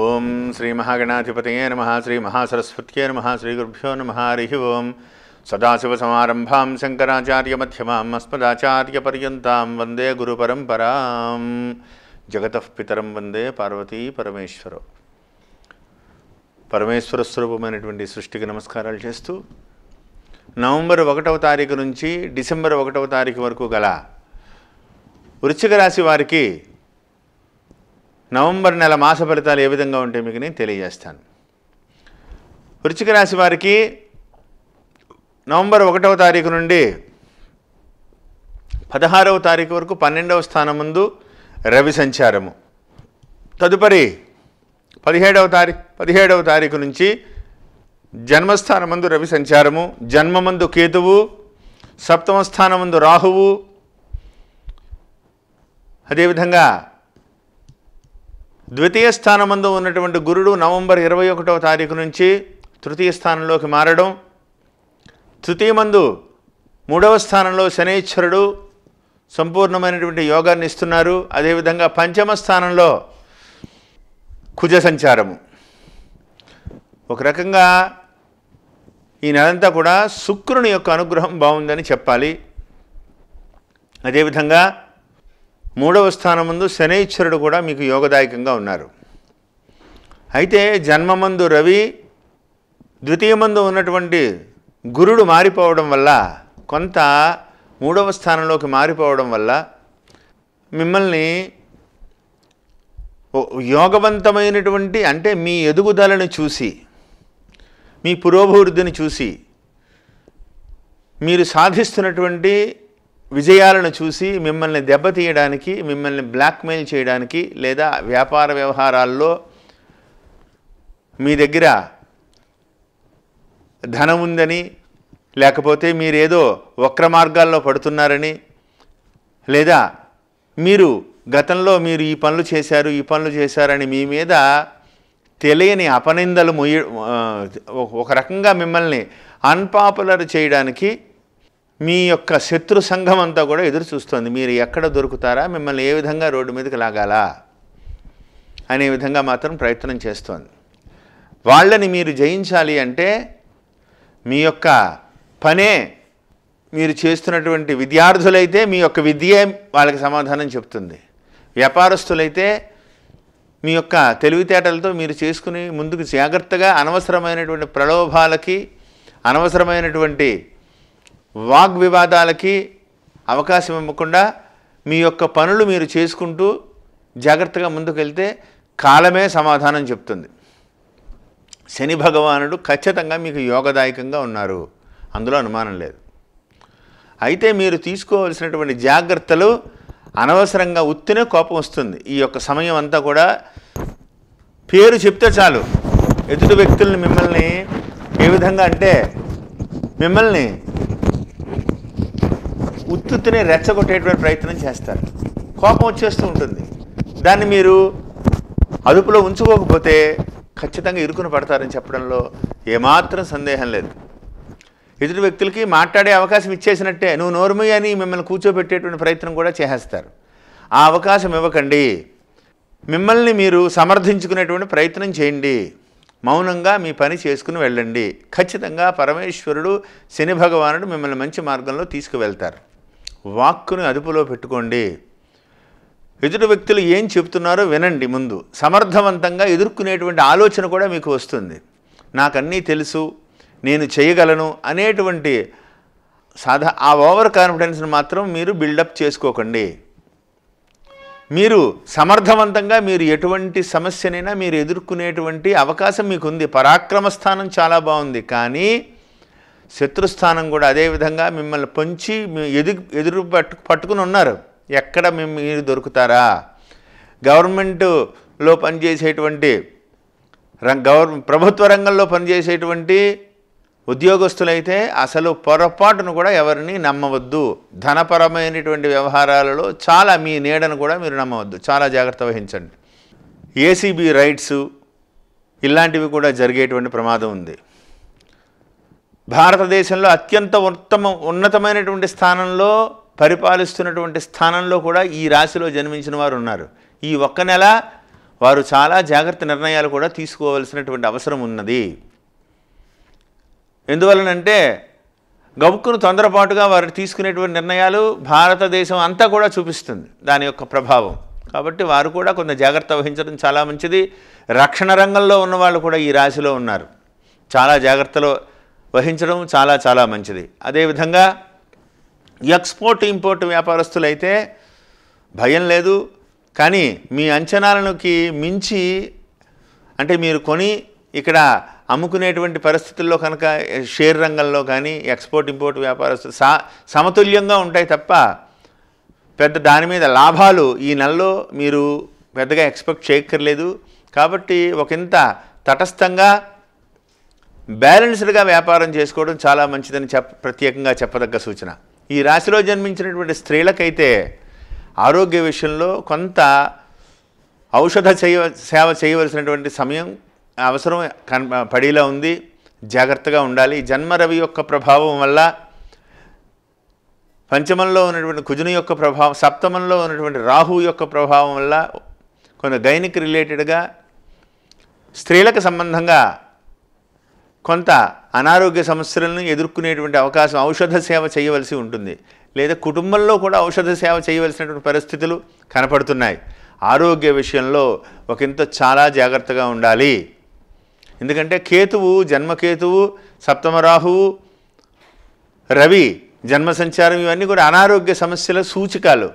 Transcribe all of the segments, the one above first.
ఓం శ్రీ మహాగణాధిపతయే నమ శ్రీ మహాసరస్వత్యే నమ శ్రీ గురుభ్యో నమ హరి ఓం సదాశివ సమారంభాం శంకరాచార్య మధ్యమాం అస్మదాచార్య పర్యంతం వందే గురు జగత పితరం వందే పార్వతీ పరమేశ్వర పరమేశ్వర స్వరూపమైనటువంటి సృష్టికి నమస్కారాలు చేస్తూ నవంబర్ ఒకటవ తారీఖు నుంచి డిసెంబర్ ఒకటవ తారీఖు వరకు గల వృశ్చిక రాశి వారికి నవంబర్ నెల మాస ఫలితాలు ఏ విధంగా ఉంటాయి మీకు నేను తెలియజేస్తాను వృచ్చిక రాశి వారికి నవంబర్ ఒకటవ తారీఖు నుండి పదహారవ తారీఖు వరకు పన్నెండవ స్థానం ముందు రవి సంచారము తదుపరి పదిహేడవ తారీఖు పదిహేడవ తారీఖు నుంచి జన్మస్థానం ముందు రవి సంచారము జన్మమందు కేతువు సప్తమ ముందు రాహువు అదేవిధంగా ద్వితీయ స్థానమందు ఉన్నటువంటి గురుడు నవంబర్ ఇరవై ఒకటవ తారీఖు నుంచి తృతీయ స్థానంలోకి మారడం తృతీయమందు మూడవ స్థానంలో శనీశ్వరుడు సంపూర్ణమైనటువంటి యోగాన్ని ఇస్తున్నారు అదేవిధంగా పంచమ స్థానంలో కుజ సంచారము ఒక రకంగా ఈ నెలంతా కూడా శుక్రుని యొక్క అనుగ్రహం బాగుందని చెప్పాలి అదేవిధంగా మూడవ స్థానం ముందు శనైశ్వరుడు కూడా మీకు యోగదాయకంగా ఉన్నారు అయితే జన్మమందు రవి ద్వితీయ మందు ఉన్నటువంటి గురుడు మారిపోవడం వల్ల కొంత మూడవ స్థానంలోకి మారిపోవడం వల్ల మిమ్మల్ని యోగవంతమైనటువంటి అంటే మీ ఎదుగుదలను చూసి మీ పురోభివృద్ధిని చూసి మీరు సాధిస్తున్నటువంటి విజయాలను చూసి మిమ్మల్ని దెబ్బతీయడానికి మిమ్మల్ని బ్లాక్మెయిల్ చేయడానికి లేదా వ్యాపార వ్యవహారాల్లో మీ దగ్గర ధనం ఉందని లేకపోతే మీరేదో వక్ర మార్గాల్లో పడుతున్నారని లేదా మీరు గతంలో మీరు ఈ పనులు చేశారు ఈ పనులు చేశారని మీ మీద తెలియని అపనిందలు మొయ్య ఒక రకంగా మిమ్మల్ని అన్పాపులర్ చేయడానికి మీ యొక్క శత్రు సంఘం అంతా కూడా ఎదురు చూస్తుంది మీరు ఎక్కడ దొరుకుతారా మిమ్మల్ని ఏ విధంగా రోడ్డు మీదకి లాగాల అనే విధంగా మాత్రం ప్రయత్నం చేస్తోంది వాళ్ళని మీరు జయించాలి అంటే మీ యొక్క పనే మీరు చేస్తున్నటువంటి విద్యార్థులైతే మీ యొక్క విద్యే వాళ్ళకి సమాధానం చెప్తుంది వ్యాపారస్తులైతే మీ యొక్క తెలివితేటలతో మీరు చేసుకుని ముందుకు జాగ్రత్తగా అనవసరమైనటువంటి ప్రలోభాలకి అనవసరమైనటువంటి వాగ్వివాదాలకి అవకాశం ఇవ్వకుండా మీ యొక్క పనులు మీరు చేసుకుంటూ జాగ్రత్తగా ముందుకెళ్తే కాలమే సమాధానం చెప్తుంది శని భగవానుడు ఖచ్చితంగా మీకు యోగదాయకంగా ఉన్నారు అందులో అనుమానం లేదు అయితే మీరు తీసుకోవాల్సినటువంటి జాగ్రత్తలు అనవసరంగా ఉత్తినే కోపం వస్తుంది ఈ యొక్క సమయం అంతా కూడా పేరు చెప్తే చాలు ఎదుటి వ్యక్తుల్ని మిమ్మల్ని ఏ విధంగా అంటే మిమ్మల్ని ఉత్తునే రెచ్చగొట్టేటువంటి ప్రయత్నం చేస్తారు కోపం వచ్చేస్తూ ఉంటుంది దాన్ని మీరు అదుపులో ఉంచుకోకపోతే ఖచ్చితంగా ఇరుకున పడతారని చెప్పడంలో ఏమాత్రం సందేహం లేదు ఎదుటి వ్యక్తులకి మాట్లాడే అవకాశం ఇచ్చేసినట్టే నువ్వు నోర్మి అని మిమ్మల్ని కూర్చోబెట్టేటువంటి ప్రయత్నం కూడా చేసేస్తారు ఆ అవకాశం ఇవ్వకండి మిమ్మల్ని మీరు సమర్థించుకునేటువంటి ప్రయత్నం చేయండి మౌనంగా మీ పని చేసుకుని వెళ్ళండి ఖచ్చితంగా పరమేశ్వరుడు శని భగవానుడు మిమ్మల్ని మంచి మార్గంలో తీసుకువెళ్తారు వాక్కుని అదుపులో పెట్టుకోండి ఎదుటి వ్యక్తులు ఏం చెప్తున్నారో వినండి ముందు సమర్థవంతంగా ఎదుర్కొనేటువంటి ఆలోచన కూడా మీకు వస్తుంది నాకన్నీ తెలుసు నేను చేయగలను అనేటువంటి సాధా ఆ ఓవర్ కాన్ఫిడెన్స్ని మాత్రం మీరు బిల్డప్ చేసుకోకండి మీరు సమర్థవంతంగా మీరు ఎటువంటి సమస్యనైనా మీరు ఎదుర్కొనేటువంటి అవకాశం మీకుంది పరాక్రమ స్థానం చాలా బాగుంది కానీ శత్రుస్థానం కూడా అదేవిధంగా మిమ్మల్ని పొంచి ఎదు ఎదురు పట్టు పట్టుకుని ఉన్నారు ఎక్కడ మేము మీరు దొరుకుతారా గవర్నమెంట్లో పనిచేసేటువంటి గవర్ ప్రభుత్వ రంగంలో పనిచేసేటువంటి ఉద్యోగస్తులైతే అసలు పొరపాటును కూడా ఎవరిని నమ్మవద్దు ధనపరమైనటువంటి వ్యవహారాలలో చాలా మీ నీడను కూడా మీరు నమ్మవద్దు చాలా జాగ్రత్త వహించండి ఏసీబీ రైట్సు ఇలాంటివి కూడా జరిగేటువంటి ప్రమాదం ఉంది భారతదేశంలో అత్యంత ఉత్తమ ఉన్నతమైనటువంటి స్థానంలో పరిపాలిస్తున్నటువంటి స్థానంలో కూడా ఈ రాశిలో జన్మించిన వారు ఉన్నారు ఈ ఒక్క నెల వారు చాలా జాగ్రత్త నిర్ణయాలు కూడా తీసుకోవలసినటువంటి అవసరం ఉన్నది ఎందువలనంటే గబుక్కును తొందరపాటుగా వారు తీసుకునేటువంటి నిర్ణయాలు భారతదేశం అంతా కూడా చూపిస్తుంది దాని యొక్క ప్రభావం కాబట్టి వారు కూడా కొంత జాగ్రత్త వహించడం చాలా మంచిది రక్షణ రంగంలో ఉన్నవాళ్ళు కూడా ఈ రాశిలో ఉన్నారు చాలా జాగ్రత్తలో వహించడం చాలా చాలా మంచిది అదేవిధంగా ఎక్స్పోర్ట్ ఇంపోర్ట్ వ్యాపారస్తులైతే భయం లేదు కానీ మీ అంచనాలకి మించి అంటే మీరు కొని ఇక్కడ అమ్ముకునేటువంటి పరిస్థితుల్లో కనుక షేర్ రంగంలో కానీ ఎక్స్పోర్ట్ ఇంపోర్ట్ వ్యాపారస్తులు సమతుల్యంగా ఉంటాయి తప్ప పెద్ద దాని మీద లాభాలు ఈ నెలలో మీరు పెద్దగా ఎక్స్పెక్ట్ చేయక్కర్లేదు కాబట్టి ఇంత తటస్థంగా బ్యాలెన్స్డ్గా వ్యాపారం చేసుకోవడం చాలా మంచిదని చెప్ప ప్రత్యేకంగా చెప్పదగ్గ సూచన ఈ రాశిలో జన్మించినటువంటి స్త్రీలకైతే ఆరోగ్య విషయంలో కొంత ఔషధ చేయ సేవ చేయవలసినటువంటి సమయం అవసరం కన్ పడేలా ఉంది జాగ్రత్తగా ఉండాలి జన్మరవి యొక్క ప్రభావం వల్ల పంచమంలో ఉన్నటువంటి కుజుని యొక్క ప్రభావం సప్తమంలో ఉన్నటువంటి రాహు యొక్క ప్రభావం వల్ల కొన్ని గైనిక్ రిలేటెడ్గా స్త్రీలకు సంబంధంగా కొంత అనారోగ్య సమస్యలను ఎదుర్కొనేటువంటి అవకాశం ఔషధ సేవ చేయవలసి ఉంటుంది లేదా కుటుంబంలో కూడా ఔషధ సేవ చేయవలసినటువంటి పరిస్థితులు కనపడుతున్నాయి ఆరోగ్య విషయంలో ఒకంత చాలా జాగ్రత్తగా ఉండాలి ఎందుకంటే కేతువు జన్మకేతువు సప్తమరాహువు రవి జన్మ సంచారం ఇవన్నీ కూడా అనారోగ్య సమస్యల సూచికలు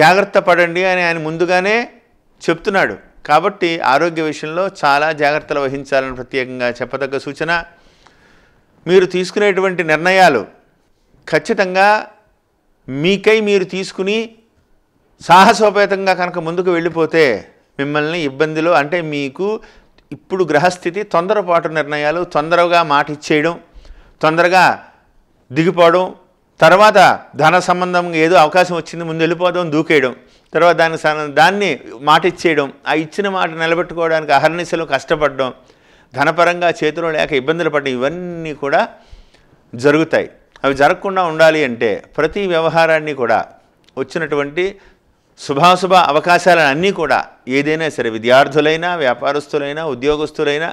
జాగ్రత్త పడండి అని ఆయన ముందుగానే చెప్తున్నాడు కాబట్టి ఆరోగ్య విషయంలో చాలా జాగ్రత్తలు వహించాలని ప్రత్యేకంగా చెప్పదగ్గ సూచన మీరు తీసుకునేటువంటి నిర్ణయాలు ఖచ్చితంగా మీకై మీరు తీసుకుని సాహసోపేతంగా కనుక ముందుకు వెళ్ళిపోతే మిమ్మల్ని ఇబ్బందిలో అంటే మీకు ఇప్పుడు గ్రహస్థితి తొందరపాటు నిర్ణయాలు తొందరగా మాట ఇచ్చేయడం తొందరగా దిగిపోవడం తర్వాత ధన సంబంధం ఏదో అవకాశం వచ్చింది ముందు వెళ్ళిపోవడం దూకేయడం తర్వాత దాని దాన్ని మాట ఇచ్చేయడం ఆ ఇచ్చిన మాట నిలబెట్టుకోవడానికి అహర్నిశలు కష్టపడడం ధనపరంగా చేతిలో లేక ఇబ్బందులు పడడం ఇవన్నీ కూడా జరుగుతాయి అవి జరగకుండా ఉండాలి అంటే ప్రతి వ్యవహారాన్ని కూడా వచ్చినటువంటి శుభాశుభ అవకాశాలను అన్నీ కూడా ఏదైనా సరే విద్యార్థులైనా వ్యాపారస్తులైనా ఉద్యోగస్తులైనా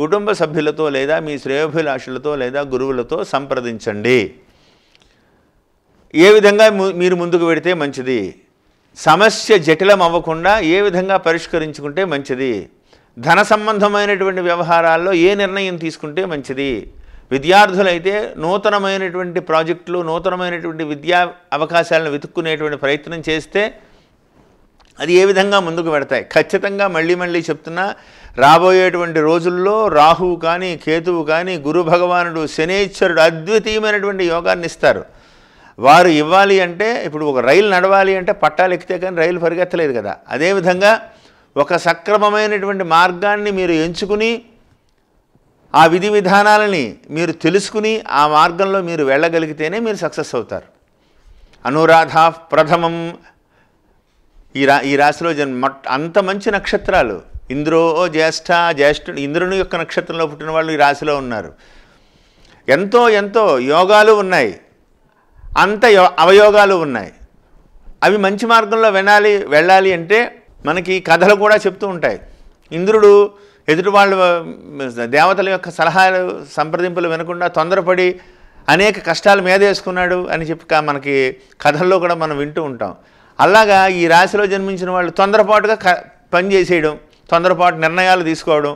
కుటుంబ సభ్యులతో లేదా మీ శ్రేయోభిలాషులతో లేదా గురువులతో సంప్రదించండి ఏ విధంగా మీరు ముందుకు వెడితే మంచిది సమస్య జటిలం అవ్వకుండా ఏ విధంగా పరిష్కరించుకుంటే మంచిది ధన సంబంధమైనటువంటి వ్యవహారాల్లో ఏ నిర్ణయం తీసుకుంటే మంచిది విద్యార్థులైతే నూతనమైనటువంటి ప్రాజెక్టులు నూతనమైనటువంటి విద్యా అవకాశాలను వెతుక్కునేటువంటి ప్రయత్నం చేస్తే అది ఏ విధంగా ముందుకు పెడతాయి ఖచ్చితంగా మళ్ళీ మళ్ళీ చెప్తున్నా రాబోయేటువంటి రోజుల్లో రాహువు కానీ కేతువు కానీ గురు భగవానుడు శనేశ్వరుడు అద్వితీయమైనటువంటి యోగాన్ని ఇస్తారు వారు ఇవ్వాలి అంటే ఇప్పుడు ఒక రైలు నడవాలి అంటే పట్టాలు ఎక్కితే కానీ రైలు పరిగెత్తలేదు కదా అదేవిధంగా ఒక సక్రమమైనటువంటి మార్గాన్ని మీరు ఎంచుకుని ఆ విధి విధానాలని మీరు తెలుసుకుని ఆ మార్గంలో మీరు వెళ్ళగలిగితేనే మీరు సక్సెస్ అవుతారు అనురాధ ప్రథమం ఈ రా ఈ రాశిలో జన్మ అంత మంచి నక్షత్రాలు ఇంద్రో జ్యేష్ఠ జ్యేష్ఠుడు ఇంద్రుని యొక్క నక్షత్రంలో పుట్టిన వాళ్ళు ఈ రాశిలో ఉన్నారు ఎంతో ఎంతో యోగాలు ఉన్నాయి అంత అవయోగాలు ఉన్నాయి అవి మంచి మార్గంలో వినాలి వెళ్ళాలి అంటే మనకి కథలు కూడా చెప్తూ ఉంటాయి ఇంద్రుడు ఎదుటి వాళ్ళు దేవతల యొక్క సలహాలు సంప్రదింపులు వినకుండా తొందరపడి అనేక కష్టాలు మీద వేసుకున్నాడు అని చెప్పి మనకి కథల్లో కూడా మనం వింటూ ఉంటాం అలాగా ఈ రాశిలో జన్మించిన వాళ్ళు తొందరపాటుగా క పనిచేసేయడం తొందరపాటు నిర్ణయాలు తీసుకోవడం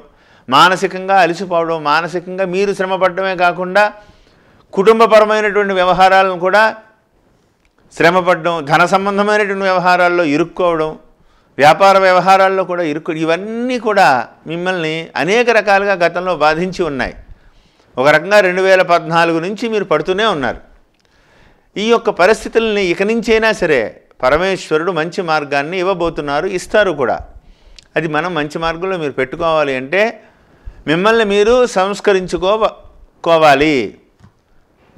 మానసికంగా అలసిపోవడం మానసికంగా మీరు శ్రమపడమే కాకుండా కుటుంబపరమైనటువంటి వ్యవహారాలను కూడా శ్రమపడడం ధన సంబంధమైనటువంటి వ్యవహారాల్లో ఇరుక్కోవడం వ్యాపార వ్యవహారాల్లో కూడా ఇరుక్కు ఇవన్నీ కూడా మిమ్మల్ని అనేక రకాలుగా గతంలో బాధించి ఉన్నాయి ఒక రకంగా రెండు వేల పద్నాలుగు నుంచి మీరు పడుతూనే ఉన్నారు ఈ యొక్క పరిస్థితుల్ని ఇక నుంచైనా సరే పరమేశ్వరుడు మంచి మార్గాన్ని ఇవ్వబోతున్నారు ఇస్తారు కూడా అది మనం మంచి మార్గంలో మీరు పెట్టుకోవాలి అంటే మిమ్మల్ని మీరు సంస్కరించుకోవాలి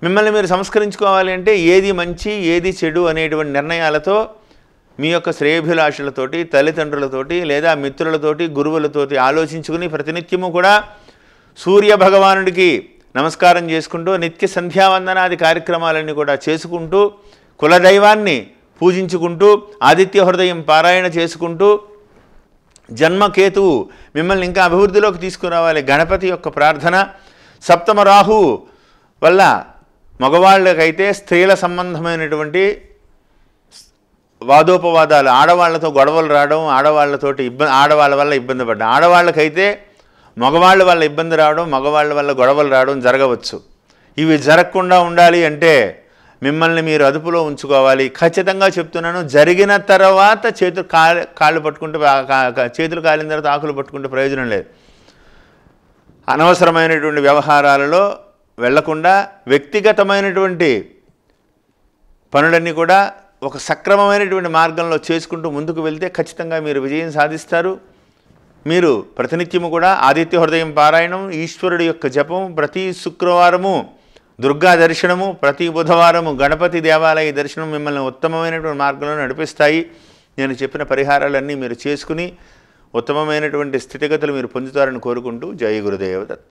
మిమ్మల్ని మీరు సంస్కరించుకోవాలి అంటే ఏది మంచి ఏది చెడు అనేటువంటి నిర్ణయాలతో మీ యొక్క శ్రేయభిలాషులతోటి తల్లిదండ్రులతోటి లేదా మిత్రులతోటి గురువులతోటి ఆలోచించుకుని ప్రతినిత్యము కూడా సూర్య భగవానుడికి నమస్కారం చేసుకుంటూ నిత్య సంధ్యావందనాది కార్యక్రమాలన్నీ కూడా చేసుకుంటూ కులదైవాన్ని పూజించుకుంటూ ఆదిత్య హృదయం పారాయణ చేసుకుంటూ జన్మకేతువు మిమ్మల్ని ఇంకా అభివృద్ధిలోకి తీసుకురావాలి గణపతి యొక్క ప్రార్థన సప్తమ రాహు వల్ల మగవాళ్ళకైతే స్త్రీల సంబంధమైనటువంటి వాదోపవాదాలు ఆడవాళ్లతో గొడవలు రావడం ఆడవాళ్లతోటి ఇబ్బంది ఆడవాళ్ళ వల్ల ఇబ్బంది పడ్డం ఆడవాళ్ళకైతే మగవాళ్ళ వల్ల ఇబ్బంది రావడం మగవాళ్ళ వల్ల గొడవలు రావడం జరగవచ్చు ఇవి జరగకుండా ఉండాలి అంటే మిమ్మల్ని మీరు అదుపులో ఉంచుకోవాలి ఖచ్చితంగా చెప్తున్నాను జరిగిన తర్వాత చేతులు కాళ్ళు పట్టుకుంటే చేతులు కాలిన తర్వాత ఆకులు పట్టుకుంటే ప్రయోజనం లేదు అనవసరమైనటువంటి వ్యవహారాలలో వెళ్లకుండా వ్యక్తిగతమైనటువంటి పనులన్నీ కూడా ఒక సక్రమమైనటువంటి మార్గంలో చేసుకుంటూ ముందుకు వెళ్తే ఖచ్చితంగా మీరు విజయం సాధిస్తారు మీరు ప్రతినిత్యము కూడా ఆదిత్య హృదయం పారాయణం ఈశ్వరుడి యొక్క జపం ప్రతి శుక్రవారము దుర్గా దర్శనము ప్రతి బుధవారము గణపతి దేవాలయ దర్శనం మిమ్మల్ని ఉత్తమమైనటువంటి మార్గంలో నడిపిస్తాయి నేను చెప్పిన పరిహారాలన్నీ మీరు చేసుకుని ఉత్తమమైనటువంటి స్థితిగతులు మీరు పొందుతారని కోరుకుంటూ జయ గురుదేవ